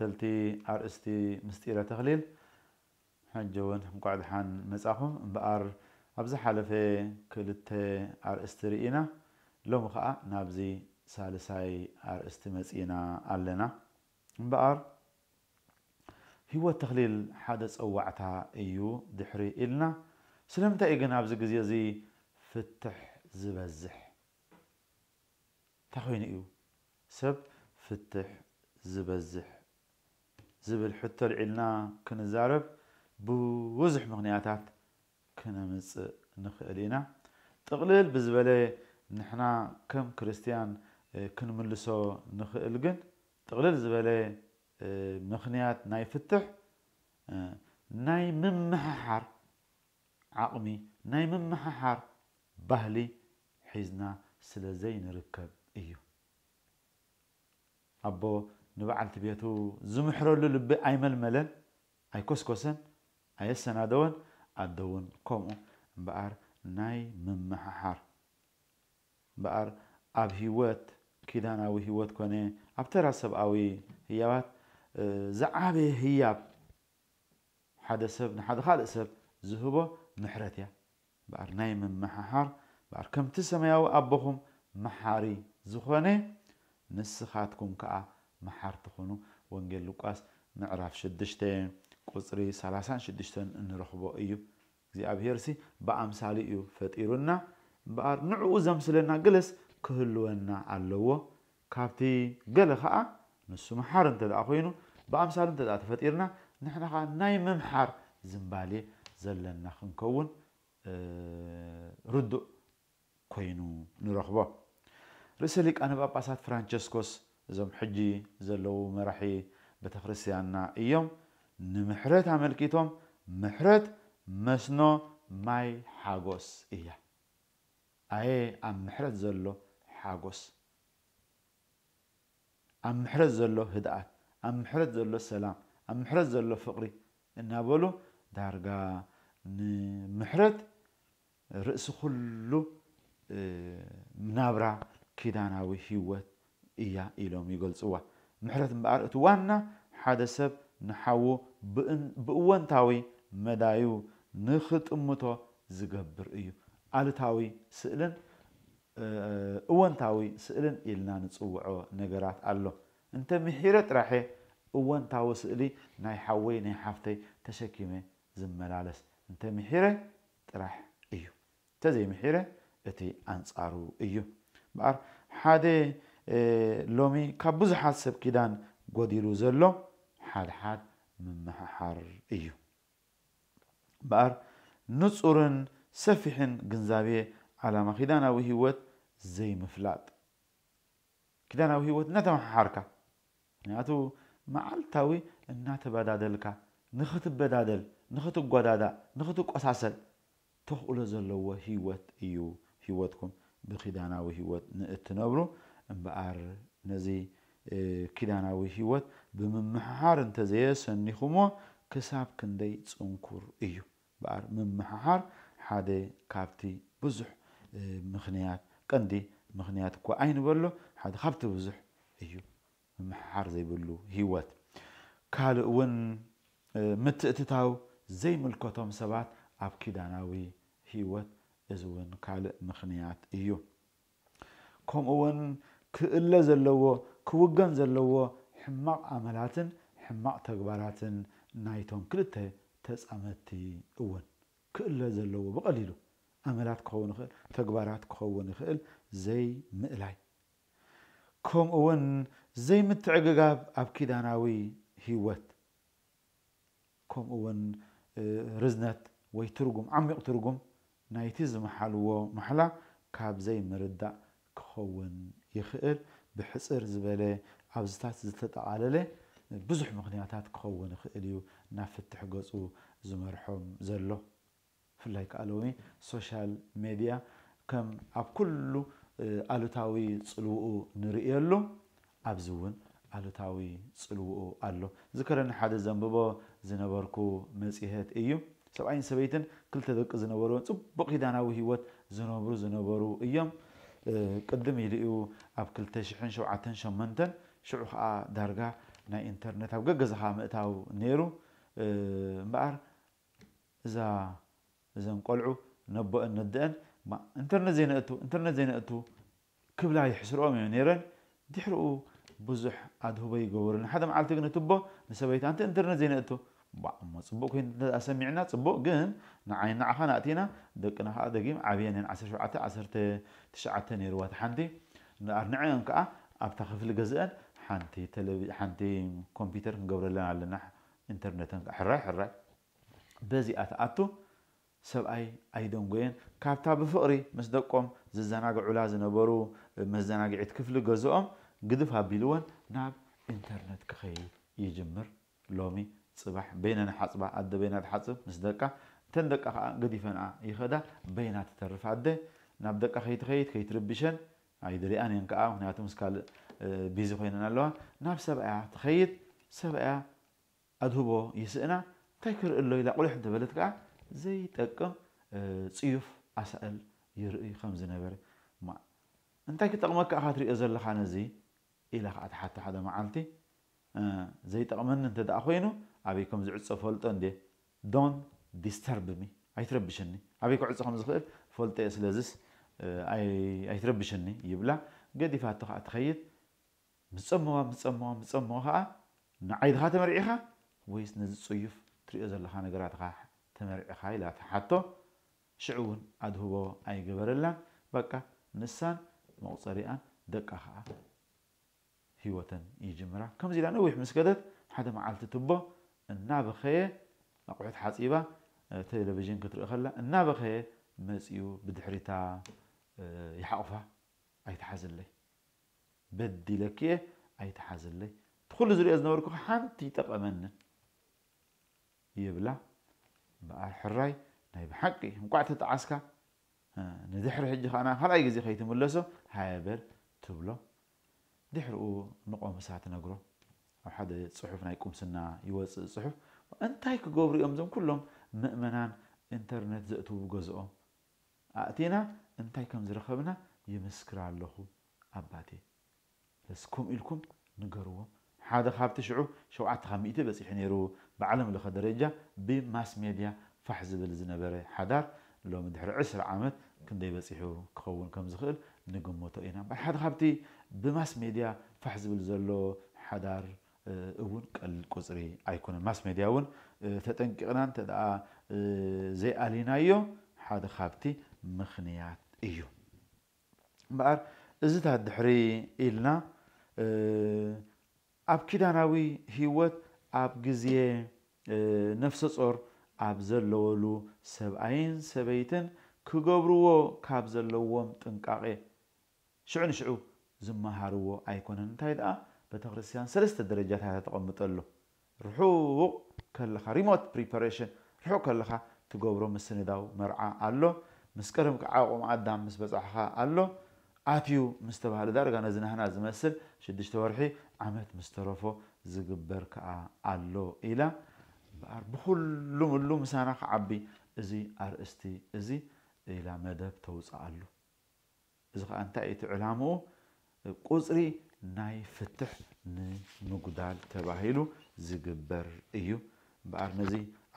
ተኸታተልቲ ኣርእስቲ ምስጢረ ተኽሊል ሕጂ እውን እንቋዕ ድሓን መጻኹም እምበኣር ኣብ ዝሓለፈ ክልተ ኣርእስቲ ርኢና ሎሚ ከዓ ናብዚ ሳልሳይ ኣርእስቲ መጺእና ኣለና እምበኣር ህይወት ተኽሊል ሓደ ፀዋዕታ እዩ ድሕሪ ኢልና ስለምንታይ እዩ ግን ኣብዚ ግዜ እዚ ፍትሕ ዝበዝሕ እንታይ ኮይኑ እዩ ሰብ ፍትሕ ዝበዝሕ ዝብል ሕቶ ልዒልና ክንዛረብ ብብዙሕ ምክንያታት ክነምፅእ ንኽእል ኢና ጥቕልል ብዝበለ ንሕና ከም ክርስትያን ክንምልሶ ንኽእል ግን ጥቕልል ዝበለ ምክንያት ናይ ፍትሕ ናይ ምምሕሓር ዓቕሚ ናይ ምምሕሓር ባህሊ ሒዝና ስለ ዘይንርከብ እዩ ኣቦ نبعلت بيتو زمحرول لب أي مل مل أي كوس أي السنة دون أدون كومو بار ناي من محار بقر أب هيوت كيدان أو هيوت كوني أبتر أسب أوي هيوات زعابي هياب حدا سب نحد خالق سب زهبو محرتيا بار ناي من محار بقر كم تسمي أو أبوهم محاري زخواني نسخاتكم كأ መሓርቲ ኮይኑ ወንጌል ሉቃስ ምዕራፍ 6 ቁፅሪ 36 እንረኽቦ እዩ እግዚኣብሄር ሲ ብኣምሳሊ እዩ ፈጢሩና እምበኣር ንዕኡ ዘምስለና ግለስ ክህልወና ኣለዎ ካብቲ ገለ ከዓ ንሱ መሓር እንተደኣ ኮይኑ ብኣምሳሊ እንተደኣ ተፈጢርና ንሕና ከዓ ናይ ምምሓር ዝምባልየ ዘለና ክንከውን ርዱእ ኮይኑ ንረክቦ ርእሰ ሊቃነ ጳጳሳት ፍራንቸስኮስ እዞም ሕጂ ዘለው መራሒ ቤተክርስትያንና እዮም ንምሕረት ኣመልኪቶም ምሕረት መስኖ ማይ ሓጎስ እያ ኣየ ኣብ ምሕረት ዘሎ ሓጎስ ኣብ ምሕረት ዘሎ ህድኣት ኣብ ምሕረት ዘሎ ሰላም ኣብ ምሕረት ዘሎ ፍቅሪ እናበሉ ዳርጋ ንምሕረት ርእሲ ኩሉ ናብራ ኪዳናዊ ሂወት እያ ኢሎም ይገልፅዋ ምሕረት እምበኣር እቲ ዋና ሓደ ሰብ ንሓዉ ብእወንታዊ መዳዩ ንክጥምቶ ዝገብር እዩ ኣልታዊ ስእልን እወንታዊ ስእልን ኢልና ንፅውዖ ነገራት ኣሎ እንተ ምሒረ ጥራሐ እወንታዊ ስእሊ ናይ ሓወይ ናይ ሓፍተይ ተሸኪመ ዝመላለስ እንተ ምሒረ ጥራሕ እዩ እንተዘይ ምሒረ እቲ ኣንፃሩ እዩ በኣር ሓደ ሎሚ ካብ ብዙሓት ሰብ ኪዳን ጎዲሉ ዘሎ ሓድሓድ ምምሕሓር እዩ በኣር ንፁርን ሰፊሕን ግንዛቤ ዓላማ ኪዳናዊ ሂወት ዘይምፍላጥ ኪዳናዊ ሂወት እናተመሓሓርካ ምክንያቱ መዓልታዊ እናተበዳደልካ ንክትበዳደል ንክትጓዳዳ ንክትቆሳሰል ተኽእሎ ዘለዎ ሂወት እዩ ሂወትኩም ብኪዳናዊ ሂወት ንእትነብሩ እምበኣር ነዚ ኪዳናዊ ሂወት ብምምሕሓር እንተዘየ ሰኒኹሞ ክሳብ ክንደይ ፅንኩር እዩ በኣር ምምሕሓር ሓደ ካብቲ ብዙሕ ምክንያት ቀንዲ ምክንያት እኳ ኣይንበሎ ሓደ ካብቲ ብዙሕ እዩ ምምሕሓር ዘይብሉ ሂወት ካልእ እውን ምትእትታው ዘይምልከቶም ሰባት ኣብ ኪዳናዊ ሂወት እዚ እውን ካልእ ምክንያት እዩ ከምኡ እውን ክእለ ዘለዎ ክውገን ዘለዎ ሕማቕ ኣመላትን ሕማቕ ተግባራትን ናይቶም ክልተ ተፃመድቲ እውን ክእለ ዘለዎ ብቐሊሉ ኣመላት ክኸውን ይኽእል ተግባራት ክኸውን ይኽእል ዘይምእላይ ከምኡ እውን ዘይምትዕግጋብ ኣብ ኪዳናዊ ሂወት ከምኡ እውን ርዝነት ወይ ትርጉም ዓሚቕ ትርጉም ናይቲ ዝመሓልዎ ማሕላ ካብ ዘይምርዳእ ክኸውን ይኽእል ብሕፅር ዝበለ ኣብዝታት ዝተጠቓለለ ብዙሕ ምክንያታት ክኸውን ይኽእል እዩ ናብ ፍትሕ ገፁ ዝመርሖም ዘሎ ብፍላይ ከዓ ሎሚ ሶሻል ሜድያ ከም ኣብ ኩሉ ኣሉታዊ ፅልውኡ ንርእየሉ ኣብዚ እውን ኣሉታዊ ፅልውኡ ኣሎ ዝከረኒ ሓደ ዘንብቦ ዝነበርኩ መፅሄት እዩ ሰብኣይን ሰበይትን ክልተ ደቂ ዝነበሩ ፅቡቅ ሂዳናዊ ሂወት ዝነብሩ ዝነበሩ እዮም قدم يريو اب كلتش حن شو عتن شو مندن شو خا آه دارغا نا انترنت اب غزها متاو نيرو آه، مبار اذا اذا نقلعو نبو ندن ما انترنت زين اتو انترنت زين اتو كبلا يحسرو مي نيرن دحرو بزح ادهو غورن حدا معلتك نتبو نسبيت انت انترنت زين اتو ما صبوك هين سمعنا صبوك جن نعين نعها نأتينا دكنا هذا جيم عبيان يعني عسر شو عتة عسر ت تشعتة نيروات حندي نعرنعين كأ أبتخف الجزء حنتي تلفي حنتي كمبيوتر نجبر لنا على نح إنترنت حرة حرة بزي أت أتو سب أي أي دون جين كابتا بفقري مصدقكم زنا قعلا زنا برو مزنا قعد كفل جزءهم قدفها بيلون ناب إنترنت كخي يجمر لومي صباح بيننا حصبا أد بينات حصب مسدقة قد يفنع يخدا بينات تترف عده نبدقة خيت خيت خيت ربشن عيد ريان ينقع هناك مسكال بيزو خوينا نلوها ناب سبعة تخيت سبعة أدهبو يسئنا تايكر إلو إلا قلح حد كع زي تقم صيف أسأل يرئي خمس نبر ما انتاي كتقمك أخاتري أزل لخانا زي إلا خاتحت حدا معالتي زيتقمن انت داخوينو عبيكم زعصو فولتو اندي دون ديسترب مي اي تربشني عبيكو عصخم زخير فولتي سلازس اي اي تربشني يبلا قدي فاتو تخيط مصموا مصموا مصموا ها نعيد خاطر مريخه ويس نزصيف تريو زلها نغرات خا تمرخه الى تحتو شعون ادهبو اي جبرلا بقى نسان موصريان دقه هيوتن يجمرة كم زيد أنا ويح مسكدت حدا ما عالت تبا النابخية أقعد حاسيبة آه، تلفزيون كتر أخلا النابخية مسيو بدحريتا آه، يحقفها أي تحزن لي بدي لك إيه؟ أي تحزن لي تخل زري أزنا وركو حانتي تقأمن يبلا بقى الحراي ناي بحقي مقعدت تعسكا ندحر حجي خانا هل أي قزي خيتم اللسو هايبر تبلو دحرقو نقو مساعت نقرو أو حدا صحفنا يقوم سنة يوز صحف أنتاي كجبر أمزم كلهم مؤمنان إنترنت زقتو بجزءه أعطينا أنتاي كم زرخبنا يمسكر على اللهو أباتي بس كم إلكم نقروا حدا خاب تشعو شو عتها ميتة بس يحنيرو بعلم اللي خد درجة بماس ميديا فحزب الزنبري حدار لو مدحر عشر عامت كندي بس يحو كخون كم زخل ንግምቶ ኢና ሓደ ካብቲ ብማስ ሜድያ ፋሕ ዝብል ዘሎ ሓዳር እውን ቀሊል ቁፅሪ ኣይኮነን ማስ ሜድያ እውን ተጠንቂቕና እንተ ደኣ ዘይኣሊናዮ ሓደ ካብቲ ምክንያት እዩ እምበኣር እዚታት ድሕሪ ኢልና ኣብ ኪዳናዊ ሂወት ኣብ ግዜ ነፍሰ ፆር ኣብ ዘለወሉ ሰብኣይን ሰበይትን ክገብርዎ ካብ ዘለዎም ጥንቃቄ ሽዑ ንሽዑ ዝመሃርዎ ኣይኮነን እንታይ ደኣ ቤተክርስትያን ሰለስተ ደረጃታት ተቐምጠሎ ርሑቕ ከለካ ሪሞት ፕሪፓሬሽን ርሑቕ ከለካ ትገብሮ ምስንዳው መርዓ ኣሎ ምስ ቀደም ከዓ ቁም ኣዳም ምስ በፃሕካ ኣሎ ኣትዩ ምስ ተባሃለ ዳርጋ ነዚ ናህና ዝመስል ሽዱሽተ ወርሒ ዓመት ምስ ተረፎ ዝግበር ከዓ ኣሎ ኢላ በኣር ብኩሉ ምሉ ምሳና ክዓቢ እዚ ኣርእስቲ እዚ ኢላ መደብ ተውፅእ ኣሉ እዚ ከዓ እንታይ እቲ ዕላምኡ ቁፅሪ ናይ ፍትሕ ንምጉዳል ተባሂሉ ዝግበር እዩ እምበኣር ነዚ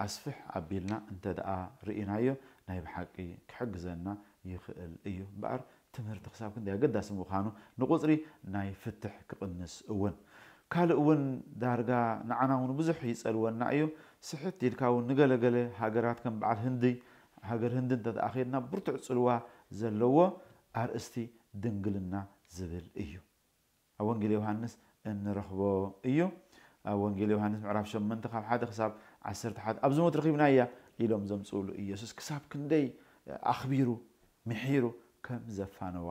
ኣስፍሕ ኣቢልና እንተ ደኣ ርኢናዮ ናይ ብሓቂ ክሕግዘና ይኽእል እዩ እምበኣር ትምህርቲ ክሳብ ክንደይ ኣገዳሲ ምዃኑ ንቁፅሪ ናይ ፍትሕ ክቕንስ እውን ካልእ እውን ዳርጋ ንዓና እውን ብዙሕ ይፀልወና እዩ ስሕት ኢልካ እውን ንገለገለ ሃገራት ከም በዓል ህንዲ ሃገር ህንዲ እንተተኣኺድና ብርቱዕ ፅልዋ ዘለዎ አርእስቲ ድንግልና ዝብል እዩ ኣብ ወንጌል ዮሃንስ እንረኽቦ እዩ ኣብ ወንጌል ዮሃንስ ምዕራፍ 8 ካብ 1 ክሳብ 11 ኣብዚ ሞት ረኺብና እያ ኢሎም ዘምፅእሉ ኢየሱስ ክሳብ ክንደይ ኣኽቢሩ ምሒሩ ከም ዘፋነዋ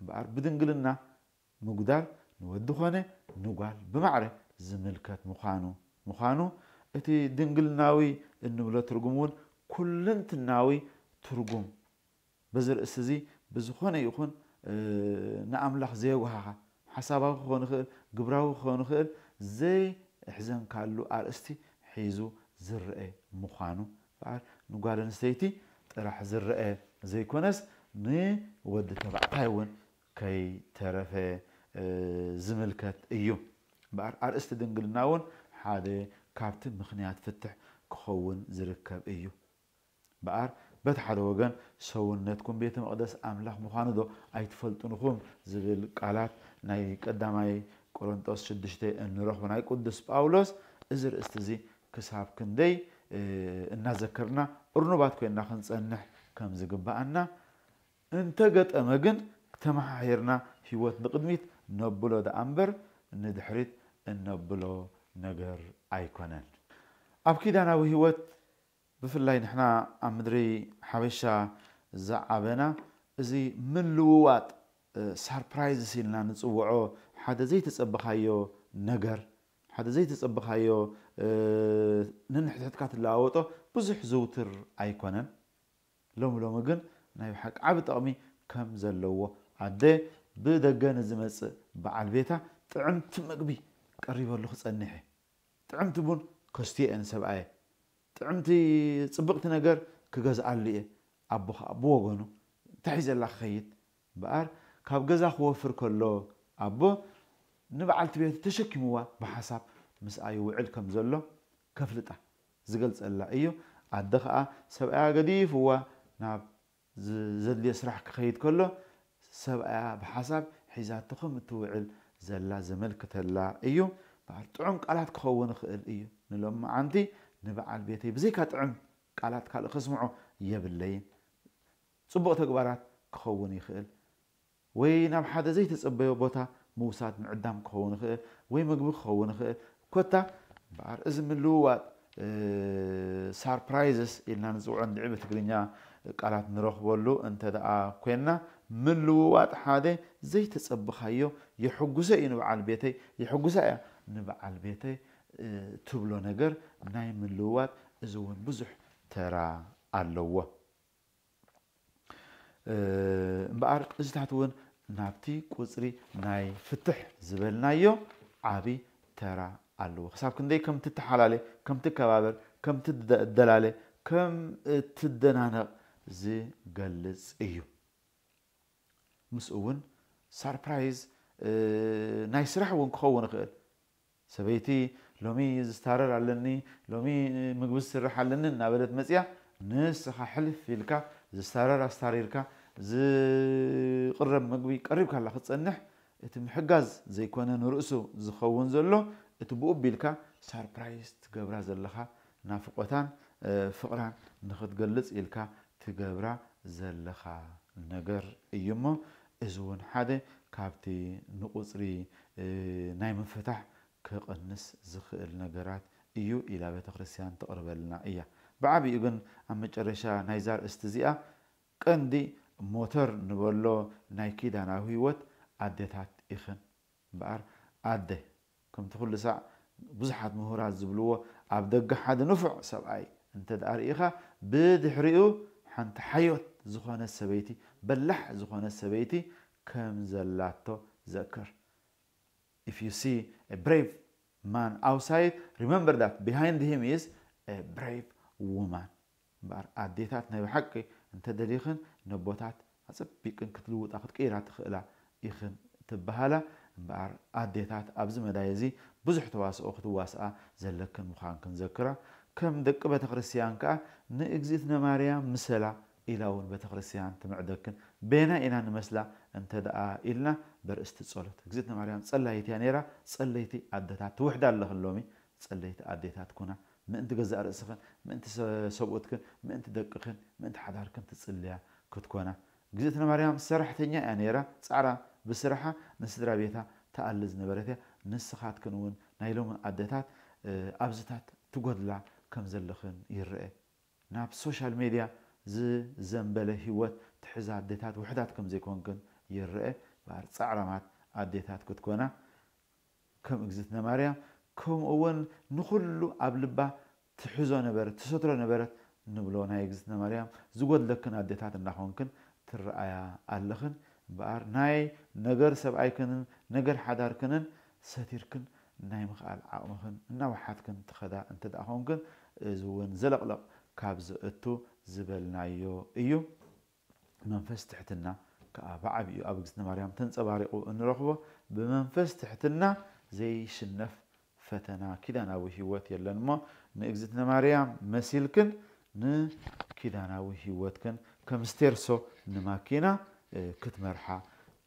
እምበኣር ብድንግልና ምጉዳር ንወዲ ኾነ ንጓል ብማዕረ ዝምልከት ምዃኑ ምዃኑ እቲ ድንግልናዊ እንብሎ ትርጉም እውን ኩልንትናዊ ትርጉም በዚ ርእሲ እዚ ብዝኾነ ይኹን ንኣምላኽ ዘየጓሃኻ ሓሳባዊ ክኾን ይኽእል ግብራዊ ክኾን ይኽእል ዘይሕዘንካሉ ኣርእስቲ ሒዙ ዝርአ ምዃኑ ንጓል ኣንስተይቲ ጥራሕ ዝረአ ዘይኮነስ ንወዲ ተባዕታይ እውን ከይተረፈ ዝምልከት እዩ በዓል ኣርእስቲ ድንግልና እውን ሓደ ካብቲ ምክንያት ፍትሕ ክኸውን ዝርከብ እዩ እምበር በቲ ሓደ ወገን ሰውነትኩም ቤተ መቅደስ ኣምላኽ ምዃኑ ዶ ኣይትፈልጡንኹም ዝብል ቃላት ናይ ቀዳማይ ቆሮንጦስ 6 እንረኽቡ ናይ ቅዱስ ጳውሎስ እዚ ርእስቲ እዚ ክሳብ ክንደይ እናዘከርና እርኑባት ኮይና ክንፀንሕ ከም ዝግባአና እንተገጠመ ግን ተመሓሂርና ሂወት ንቅድሚት ነብሎ ደኣ እምበር ንድሕሪት እነብሎ ነገር ኣይኮነን ኣብ ኪዳናዊ ሂወት ብፍላይ ንሕና ኣብ ምድሪ ሓበሻ ዝዓበና እዚ ምልውዋጥ ሳርፕራይዝስ ኢልና ንፅውዖ ሓደ ዘይተፀብካዮ ነገር ሓደ ዘይተፀብካዮ ንንሕትሕትካ ትለዋወጦ ብዙሕ ዝውትር ኣይኮነን ሎሚ ሎሚ ግን ናይ ሓቂ ዓብ ጠቕሚ ከም ዘለዎ ኣደ ብደገ ንዝመፅእ በዓል ቤታ ጥዕምቲ መግቢ ቀሪበሉ ክፀኒሐ ጥዕምቲ ቡን ከስትየአን ሰብኣየ ጥዕምቲ ፅብቕቲ ነገር ክገዝኣሉ እየ ኣቦ ከዓ ብወገኑ እንታይ ዘላ ክኸይድ በኣር ካብ ገዛ ክወፍር ከሎ ኣቦ ንበዓልቲ ቤት ተሸኪምዋ ብሓሳብ ምስኣይ ውዕል ከም ዘሎ ከፍልጣ ዝገልፀላ እዩ ኣደ ከዓ ሰብኣያ ገዲፍዋ ናብ ዘድልዮ ስራሕ ክኸይድ ከሎ ሰብኣያ ብሓሳብ ሒዛቶ ከም እትውዕል ዘላ ዘመልክተላ እዩ ጥዑም ቃላት ክኸውን ይኽእል እዩ ንሎም መዓንቲ ንበዓል ቤተይ ብዘይካ ጥዑም ቃላት ካልእ ክስምዖ የብለይን ፅቡቅ ተግባራት ክኸውን ይኽእል ወይ ናብ ሓደ ዘይተፀበዮ ቦታ ምውሳድ ምዕዳም ክኸውን ይኽእል ወይ ምግቢ ክኸውን ይኽእል ኮታ በዓር እዚ ምልውዋጥ ሳርፕራይዝስ ኢልና ንፅውዖ ንድዒ ብትግርኛ ቃላት ንረክበሉ እንተ ደኣ ኮይና ምልውዋጥ ሓደ ዘይተፀብካዮ የሐጉሰ እዩ ንበዓል ቤተይ የሐጉሳ እያ ንበዓል ቤተይ ትብሎ ነገር ናይ ምልውዋጥ እዚ እውን ብዙሕ ተራ ኣለዎ እምበኣር እዚታት እውን ናብቲ ቁፅሪ ናይ ፍትሕ ዝበልናዮ ዓብ ተራ ኣለዎ ክሳብ ክንደይ ከም ከምትከባበር ከምትደላለ ትከባበር ከም ትደላለ ከም ዝገልፅ እዩ ምስ እውን ሳርፕራይዝ ናይ ስራሕ እውን ክኸውን ይኽእል ሰበይቲ ሎሚ ዝስታረር ኣለኒ ሎሚ ምግቢ ዝስራሕ ኣለኒ እናበለት መፅያ ንስኻ ሕልፍ ኢልካ ዝስታረር ኣስታሪርካ ዝቕረብ ምግቢ ቀሪብካላ ክትፀንሕ እቲ ምሕጋዝ ዘይኮነ ንርእሱ ዝኸውን ዘሎ እቲ ብኡ ቢልካ ሳርፕራይዝ ትገብራ ዘለካ ናፍቆታን ፍቕራን ንክትገልፅ ኢልካ ትገብራ ዘለካ ነገር እዩ እሞ እዚ እውን ሓደ ካብቲ ንቁፅሪ ናይ ምፍታሕ ክቕንስ ዝኽእል ነገራት እዩ ኢላ ቤተ ክርስቲያን ትቕርበልና እያ ብዓብኡ ግን ኣብ መጨረሻ ናይዛ ርእስቲ እዚኣ ቀንዲ ሞተር ንበሎ ናይ ኪዳናዊ ሂወት ኣዴታት ኢኽን በኣር ኣደ ከምቲ ኩሉ ሳዕ ብዙሓት ምሁራት ዝብልዎ ኣብ ደገ ሓደ ንፉዕ ሰብኣይ እንተ ዳ ርኢኻ ብድሕሪኡ ሓንቲ ሓዮት ዝኾነ ሰበይቲ በላሕ ዝኾነ ሰበይቲ ከም ዘላቶ ዘክር if you see a brave man outside remember that behind him is a brave woman ኣዴታት ናይ ብሓቂ እንተደሊኽን ነቦታት ኣፀቢቅን ክትልውጣ ክትቀይራ ትኽእላ ኢኽን ትበሃላ እምበኣር ኣዴታት ኣብዚ መዳይ እዚ ብዙሕ ተዋስኦ ክትዋስኣ ዘለክን ምዃን ክንዘክራ ከም ደቂ ቤተ ክርስቲያን ከዓ ንእግዚእትነ ማርያም ምሰላ ኢላ እውን ቤተ ክርስቲያን ትምዕደክን ቤና ኢና ንመስላ እንተ ደኣ ኢልና በርእስቲ ፀሎት እግዝእትነ ማርያም ፀላይት እያ ነራ ፀለይቲ ኣደታት ትውሕዳ ኣለኽን ሎሚ ፀለይቲ ኣዴታት ኩና ምእንቲ ገዛእ ርእስኽን ምእንቲ ሰብኡትክን ምእንቲ ደቅኽን ምእንቲ ሓዳርክን ትፅልያ ክትኮና እግዝእትነ ማርያም ሰራሕተኛ እያ ነራ ፃዕራ ብስራሓ ንስድራ ቤታ ተኣሊ ዝነበረት እያ ንስኻትክን እውን ናይ ሎሚ ኣደታት ኣብዝታት ትጎድላ ከም ዘለኽን ይርአ ናብ ሶሻል ሜድያ ዝዘንበለ ሂወት ትሕዛ ኣዴታት ውሕዳት ከም ዘይኮንክን ይርአ በኣር ፃዕራማት ኣዴታት ክትኮና ከም እግዝእትነ ማርያም ከምኡ እውን ንኩሉ ኣብ ልባ ትሕዞ ነበረት ትሰትሮ ነበረት ንብሎ ናይ እግዝእትነ ማርያም ዝጎድለክን ኣዴታት እናኮንክን ትረኣያ ኣለኽን በኣር ናይ ነገር ሰብኣይክንን ነገር ሓዳርክንን ሰቲርክን ናይ ምክኣል ዓቕምክን እናወሓትክን ትኸዳ እንተ ደኣ ኮንክን እዚ እውን ዘለቕለቕ ካብ ዝእቱ ዝበልናዮ እዩ منفس تحتنا كأب عبي أبغز نماريام تنسى بارقو أن رخوة بمنفس تحتنا زي شنف فتنا كذا ناوي هيوات يلن ما نأجزت مريم مسيلكن ن كذا ناوي هيواتكن كمستيرسو نماكينا كتمرحة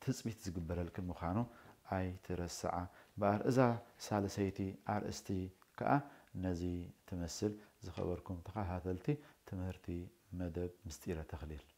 تسمي تزقبر لكن مخانو أي ترسعة بار إذا سال سيتي أر إستي كأ نزي تمثل زخبركم تخاها هذلتي تمرتي مدى مستيرة تخليل